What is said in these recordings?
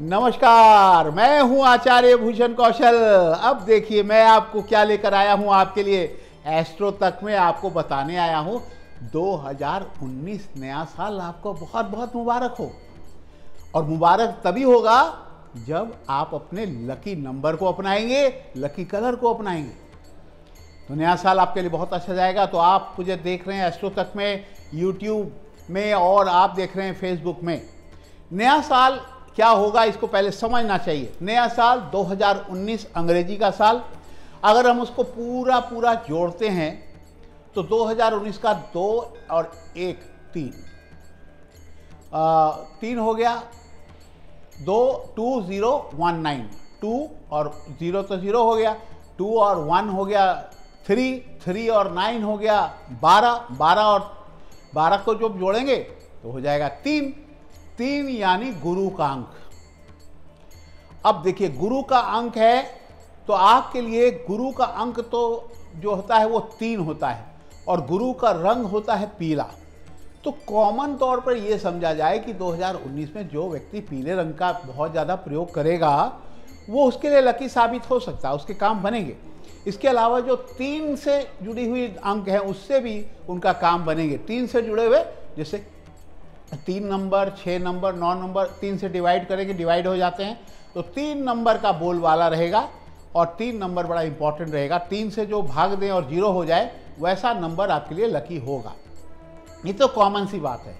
नमस्कार मैं हूं आचार्य भूषण कौशल अब देखिए मैं आपको क्या लेकर आया हूं आपके लिए एस्ट्रो तक में आपको बताने आया हूं 2019 नया साल आपको बहुत बहुत मुबारक हो और मुबारक तभी होगा जब आप अपने लकी नंबर को अपनाएंगे लकी कलर को अपनाएंगे तो नया साल आपके लिए बहुत अच्छा जाएगा तो आप मुझे देख रहे हैं एस्ट्रो तक में यूट्यूब में और आप देख रहे हैं फेसबुक में नया साल क्या होगा इसको पहले समझना चाहिए नया साल 2019 अंग्रेजी का साल अगर हम उसको पूरा पूरा जोड़ते हैं तो 2019 का दो और एक तीन आ, तीन हो गया दो two zero one nine two और ज़ीरो तो ज़ीरो हो गया टू और वन हो गया थ्री थ्री और नाइन हो गया बारह बारह और बारह को जो जोड़ेंगे तो हो जाएगा तीन तीन यानी गुरु का अंक अब देखिए गुरु का अंक है तो आपके लिए गुरु का अंक तो जो होता है वो तीन होता है और गुरु का रंग होता है पीला तो कॉमन तौर पर यह समझा जाए कि 2019 में जो व्यक्ति पीले रंग का बहुत ज़्यादा प्रयोग करेगा वो उसके लिए लकी साबित हो सकता है उसके काम बनेंगे इसके अलावा जो तीन से जुड़ी हुई अंक हैं उससे भी उनका काम बनेंगे तीन से जुड़े हुए जैसे तीन नंबर छः नंबर नौ नंबर तीन से डिवाइड करेंगे डिवाइड हो जाते हैं तो तीन नंबर का बोल वाला रहेगा और तीन नंबर बड़ा इंपॉर्टेंट रहेगा तीन से जो भाग दें और जीरो हो जाए वैसा नंबर आपके लिए लकी होगा ये तो कॉमन सी बात है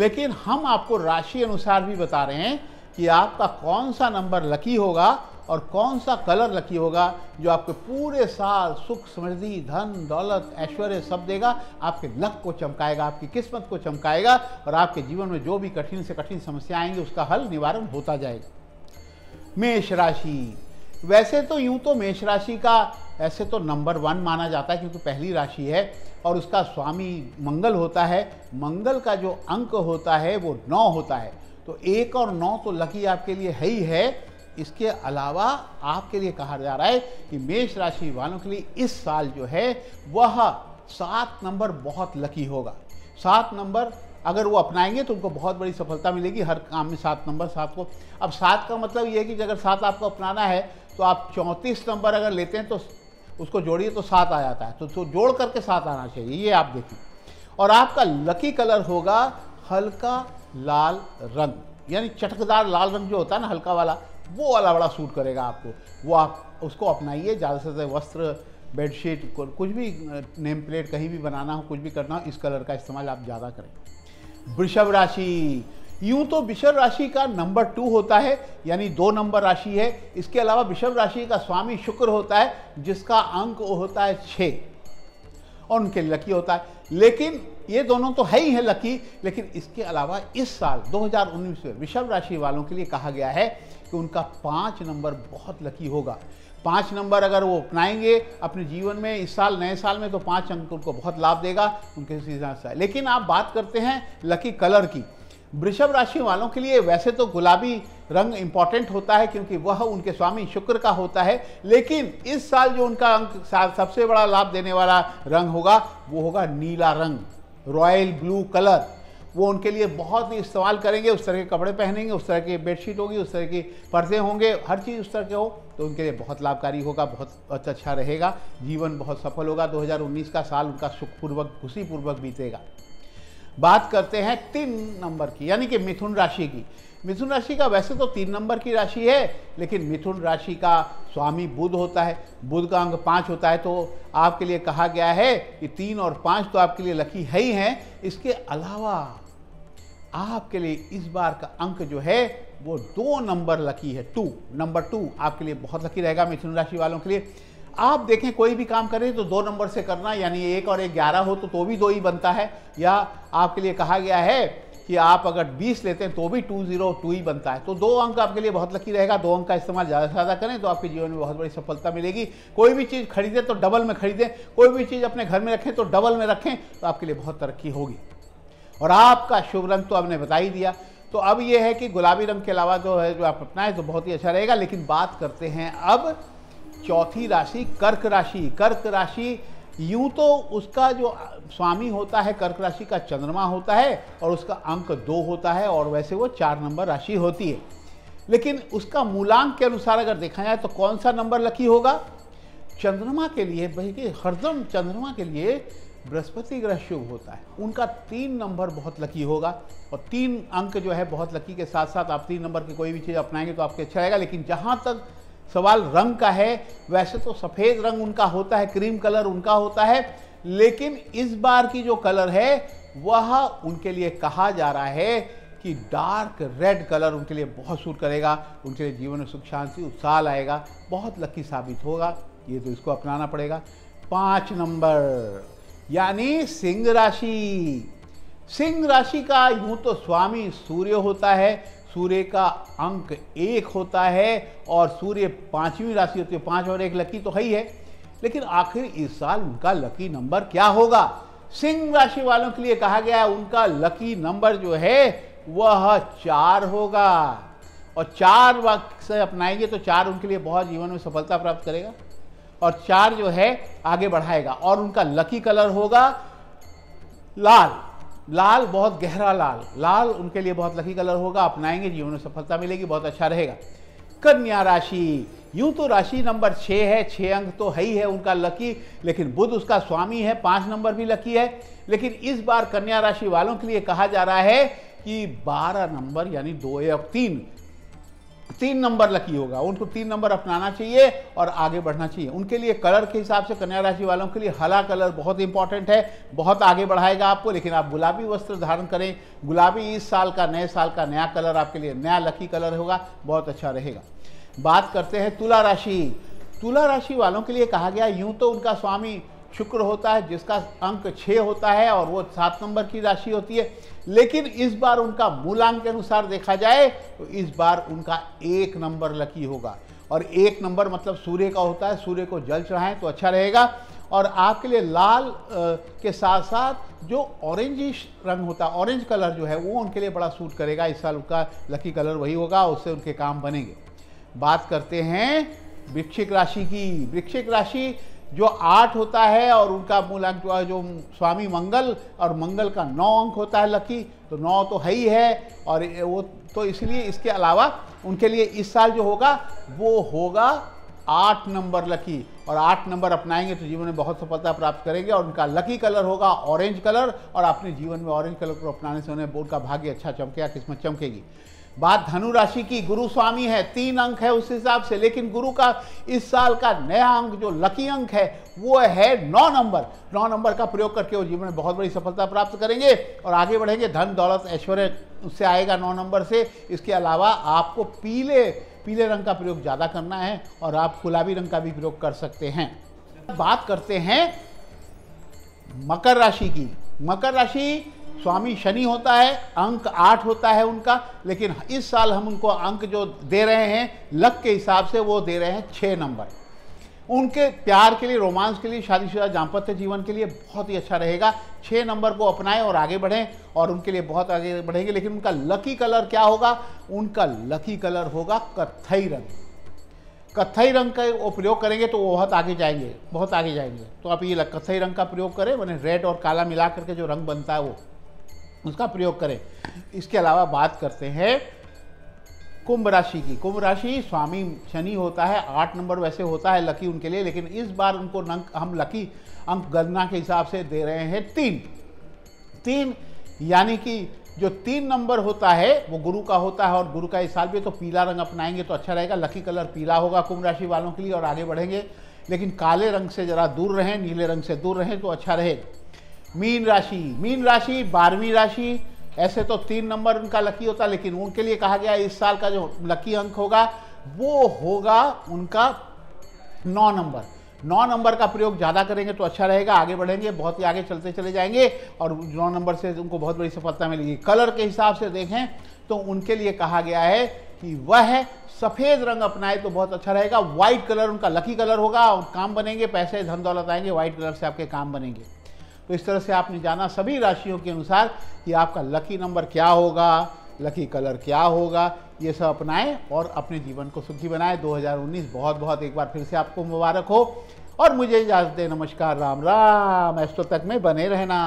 लेकिन हम आपको राशि अनुसार भी बता रहे हैं कि आपका कौन सा नंबर लकी होगा और कौन सा कलर लकी होगा जो आपके पूरे साल सुख समृद्धि धन दौलत ऐश्वर्य सब देगा आपके लक को चमकाएगा आपकी किस्मत को चमकाएगा और आपके जीवन में जो भी कठिन से कठिन समस्या आएंगी उसका हल निवारण होता जाएगा मेष राशि वैसे तो यूं तो मेष राशि का ऐसे तो नंबर वन माना जाता है क्योंकि पहली राशि है और उसका स्वामी मंगल होता है मंगल का जो अंक होता है वो नौ होता है तो एक और नौ तो लकी आपके लिए है ही है इसके अलावा आपके लिए कहा जा रहा है कि मेष राशि वालों के लिए इस साल जो है वह सात नंबर बहुत लकी होगा सात नंबर अगर वो अपनाएंगे तो उनको बहुत बड़ी सफलता मिलेगी हर काम में सात नंबर सात को अब सात का मतलब ये है कि अगर सात आपको अपनाना है तो आप चौंतीस नंबर अगर लेते हैं तो उसको जोड़िए तो सात आ जाता है तो, तो जोड़ करके सात आना चाहिए ये आप देखें और आपका लकी कलर होगा हल्का लाल रंग यानी चटकदार लाल रंग जो होता है ना हल्का वाला वो वाला बड़ा सूट करेगा आपको वो आप उसको अपनाइए ज़्यादा से ज़्यादा वस्त्र बेडशीट कुछ भी नेम प्लेट कहीं भी बनाना हो कुछ भी करना हो इस कलर का इस्तेमाल आप ज़्यादा करें वृषभ राशि यूं तो विषभ राशि का नंबर टू होता है यानी दो नंबर राशि है इसके अलावा विषभ राशि का स्वामी शुक्र होता है जिसका अंक होता है छः और उनके लकी होता है लेकिन ये दोनों तो है ही है लकी लेकिन इसके अलावा इस साल 2019 में विषभ राशि वालों के लिए कहा गया है कि उनका पाँच नंबर बहुत लकी होगा पाँच नंबर अगर वो अपनाएंगे अपने जीवन में इस साल नए साल में तो पाँच अंक उनको बहुत लाभ देगा उनके से लेकिन आप बात करते हैं लकी कलर की वृषभ राशि वालों के लिए वैसे तो गुलाबी रंग इम्पॉर्टेंट होता है क्योंकि वह उनके स्वामी शुक्र का होता है लेकिन इस साल जो उनका अंक सबसे बड़ा लाभ देने वाला रंग होगा वो होगा नीला रंग रॉयल ब्लू कलर वो उनके लिए बहुत ही इस्तेमाल करेंगे उस तरह के कपड़े पहनेंगे उस तरह की बेडशीट होगी उस तरह की पर्दे होंगे हर चीज़ उस तरह के हो तो उनके लिए बहुत लाभकारी होगा बहुत अच्छा रहेगा जीवन बहुत सफल होगा 2019 का साल उनका सुखपूर्वक खुशीपूर्वक बीतेगा बात करते हैं तीन नंबर की यानी कि मिथुन राशि की मिथुन राशि का वैसे तो तीन नंबर की राशि है लेकिन मिथुन राशि का स्वामी बुध होता है बुध का अंक पाँच होता है तो आपके लिए कहा गया है कि तीन और पाँच तो आपके लिए लकी है ही हैं इसके अलावा आपके लिए इस बार का अंक जो है वो दो नंबर लकी है टू नंबर टू आपके लिए बहुत लकी रहेगा मिथुन राशि वालों के लिए आप देखें कोई भी काम करें तो दो नंबर से करना यानी एक और एक ग्यारह हो तो तो भी दो ही बनता है या आपके लिए कहा गया है कि आप अगर 20 लेते हैं तो भी टू जीरो टू ही बनता है तो दो अंक आपके लिए बहुत लकी रहेगा दो अंक का इस्तेमाल ज़्यादा से ज़्यादा करें तो आपके जीवन में बहुत बड़ी सफलता मिलेगी कोई भी चीज़ खरीदें तो डबल में खरीदें कोई भी चीज़ अपने घर में रखें तो डबल में रखें तो आपके लिए बहुत तरक्की होगी और आपका शुभ रंग तो आपने बता ही दिया तो अब ये है कि गुलाबी रंग के अलावा जो है जो आप अपनाएं तो बहुत ही अच्छा रहेगा लेकिन बात करते हैं अब चौथी राशि कर्क राशि कर्क राशि यूं तो उसका जो स्वामी होता है कर्क राशि का चंद्रमा होता है और उसका अंक दो होता है और वैसे वो चार नंबर राशि होती है लेकिन उसका मूलांक के अनुसार अगर देखा जाए तो कौन सा नंबर लकी होगा चंद्रमा के लिए बल्कि हरदम चंद्रमा के लिए बृहस्पति ग्रह शुभ होता है उनका तीन नंबर बहुत लकी होगा और तीन अंक जो है बहुत लकी के साथ साथ आप तीन नंबर की कोई भी चीज़ अपनाएंगे तो आपके अच्छा रहेगा लेकिन जहाँ तक सवाल रंग का है वैसे तो सफ़ेद रंग उनका होता है क्रीम कलर उनका होता है लेकिन इस बार की जो कलर है वह उनके लिए कहा जा रहा है कि डार्क रेड कलर उनके लिए बहुत सूट करेगा उनके लिए जीवन में सुख शांति उत्साह आएगा बहुत लकी साबित होगा ये तो इसको अपनाना पड़ेगा पाँच नंबर यानी सिंह राशि सिंह राशि का यूं तो स्वामी सूर्य होता है सूर्य का अंक एक होता है और सूर्य पांचवी राशि होती है पांच और एक लकी तो है ही है लेकिन आखिर इस साल उनका लकी नंबर क्या होगा सिंह राशि वालों के लिए कहा गया है उनका लकी नंबर जो है वह चार होगा और चार वक्त से अपनाएंगे तो चार उनके लिए बहुत जीवन में सफलता प्राप्त करेगा और चार जो है आगे बढ़ाएगा और उनका लकी कलर होगा लाल लाल बहुत गहरा लाल लाल उनके लिए बहुत लकी कलर होगा अपनाएंगे जीवन में सफलता मिलेगी बहुत अच्छा रहेगा कन्या राशि यूं तो राशि नंबर छः है छः अंक तो है ही है उनका लकी लेकिन बुध उसका स्वामी है पाँच नंबर भी लकी है लेकिन इस बार कन्या राशि वालों के लिए कहा जा रहा है कि 12 नंबर यानी दो या तीन तीन नंबर लकी होगा उनको तीन नंबर अपनाना चाहिए और आगे बढ़ना चाहिए उनके लिए कलर के हिसाब से कन्या राशि वालों के लिए हला कलर बहुत इंपॉर्टेंट है बहुत आगे बढ़ाएगा आपको लेकिन आप गुलाबी वस्त्र धारण करें गुलाबी इस साल का नए साल का नया कलर आपके लिए नया लकी कलर होगा बहुत अच्छा रहेगा बात करते हैं तुला राशि तुला राशि वालों के लिए कहा गया यूं तो उनका स्वामी शुक्र होता है जिसका अंक छः होता है और वो सात नंबर की राशि होती है लेकिन इस बार उनका मूलांक के अनुसार देखा जाए तो इस बार उनका एक नंबर लकी होगा और एक नंबर मतलब सूर्य का होता है सूर्य को जल चढ़ाएं तो अच्छा रहेगा और आपके लिए लाल के साथ साथ जो ऑरेंजिश रंग होता है ऑरेंज कलर जो है वो उनके लिए बड़ा सूट करेगा इस साल उनका लकी कलर वही होगा उससे उनके काम बनेंगे बात करते हैं वृक्षिक राशि की वृक्षिक राशि जो आठ होता है और उनका मूल अंक जो है जो स्वामी मंगल और मंगल का नौ अंक होता है लकी तो नौ तो है ही है और वो तो इसलिए इसके अलावा उनके लिए इस साल जो होगा वो होगा आठ नंबर लकी और आठ नंबर अपनाएंगे तो जीवन में बहुत सफलता प्राप्त करेंगे और उनका लकी कलर होगा ऑरेंज कलर और अपने जीवन में ऑरेंज कलर को अपनाने से उन्हें का भाग्य अच्छा चमकेगा किस्मत चमकेगी बात धनु राशि की गुरु स्वामी है तीन अंक है उस हिसाब से लेकिन गुरु का इस साल का नया अंक जो लकी अंक है वो है नौ नंबर नौ नंबर का प्रयोग करके वो जीवन में बहुत बड़ी सफलता प्राप्त करेंगे और आगे बढ़ेंगे धन दौलत ऐश्वर्य उससे आएगा नौ नंबर से इसके अलावा आपको पीले पीले रंग का प्रयोग ज़्यादा करना है और आप गुलाबी रंग का भी प्रयोग कर सकते हैं बात करते हैं मकर राशि की मकर राशि स्वामी शनि होता है अंक आठ होता है उनका लेकिन इस साल हम उनको अंक जो दे रहे हैं लक के हिसाब से वो दे रहे हैं छः नंबर उनके प्यार के लिए रोमांस के लिए शादीशुदा दाम्पत्य जीवन के लिए बहुत ही अच्छा रहेगा छः नंबर को अपनाएं और आगे बढ़ें और उनके लिए बहुत आगे बढ़ेंगे लेकिन उनका लकी कलर क्या होगा उनका लकी कलर होगा कत्थई रंग कत्थई रंग का वो प्रयोग करेंगे तो वो बहुत आगे जाएंगे बहुत आगे जाएंगे तो आप ये कत्थई रंग का प्रयोग करें मैंने रेड और काला मिला करके जो रंग बनता है वो उसका प्रयोग करें इसके अलावा बात करते हैं कुंभ राशि की कुंभ राशि स्वामी शनि होता है आठ नंबर वैसे होता है लकी उनके लिए लेकिन इस बार उनको नंक हम लकी अंक गणना के हिसाब से दे रहे हैं तीन तीन यानी कि जो तीन नंबर होता है वो गुरु का होता है और गुरु का इस साल भी तो पीला रंग अपनाएंगे तो अच्छा रहेगा लकी कलर पीला होगा कुंभ राशि वालों के लिए और आगे बढ़ेंगे लेकिन काले रंग से ज़रा दूर रहें नीले रंग से दूर रहें तो अच्छा रहेगा मीन राशि मीन राशि बारहवीं राशि ऐसे तो तीन नंबर उनका लकी होता लेकिन उनके लिए कहा गया इस साल का जो लकी अंक होगा वो होगा उनका नौ नंबर नौ नंबर का प्रयोग ज़्यादा करेंगे तो अच्छा रहेगा आगे बढ़ेंगे बहुत ही आगे चलते चले जाएंगे और नौ नंबर से उनको बहुत बड़ी सफलता मिलेगी कलर के हिसाब से देखें तो उनके लिए कहा गया है कि वह सफ़ेद रंग अपनाए तो बहुत अच्छा रहेगा व्हाइट कलर उनका लकी कलर होगा और काम बनेंगे पैसे धन दौलत आएंगे व्हाइट कलर से आपके काम बनेंगे तो इस तरह से आपने जाना सभी राशियों के अनुसार कि आपका लकी नंबर क्या होगा लकी कलर क्या होगा ये सब अपनाएं और अपने जीवन को सुखी बनाएं 2019 बहुत बहुत एक बार फिर से आपको मुबारक हो और मुझे इजाज़त दें नमस्कार राम राम एस्ट्रो तो तक में बने रहना